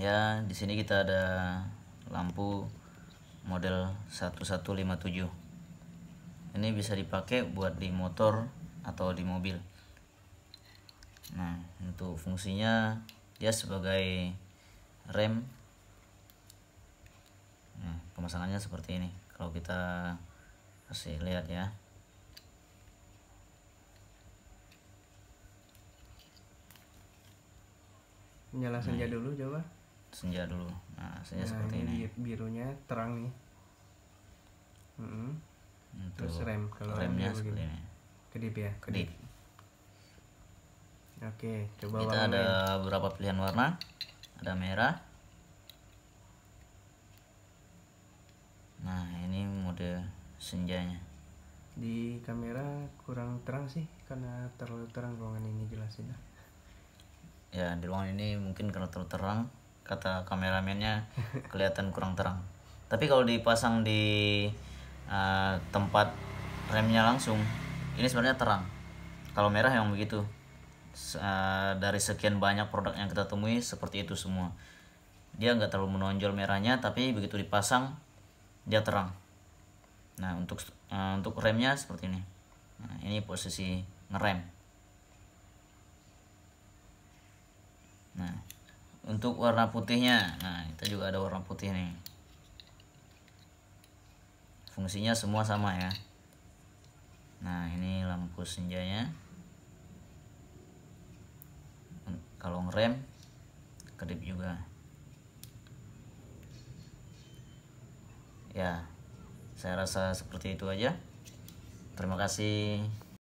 ya di sini kita ada lampu model 1157 ini bisa dipakai buat di motor atau di mobil nah untuk fungsinya dia sebagai rem nah pemasangannya seperti ini kalau kita kasih lihat ya nyala saja nah, dulu coba senja dulu nah senja nah, seperti ini, birunya terang nih hmm terus rem kalau remnya rem seperti ini kedip ya kedip, kedip. oke coba kita warna ada beberapa pilihan warna ada merah nah ini mode senjanya di kamera kurang terang sih karena terlalu terang ruangan ini jelas ya. ya di ruangan ini mungkin karena terlalu terang kata kameramennya kelihatan kurang terang tapi kalau dipasang di uh, tempat remnya langsung ini sebenarnya terang kalau merah yang begitu uh, dari sekian banyak produk yang kita temui seperti itu semua dia nggak terlalu menonjol merahnya tapi begitu dipasang dia terang nah untuk uh, untuk remnya seperti ini nah, ini posisi ngerem untuk warna putihnya nah kita juga ada warna putih nih fungsinya semua sama ya nah ini lampu senjanya kalau ngerem kedip juga ya saya rasa seperti itu aja terima kasih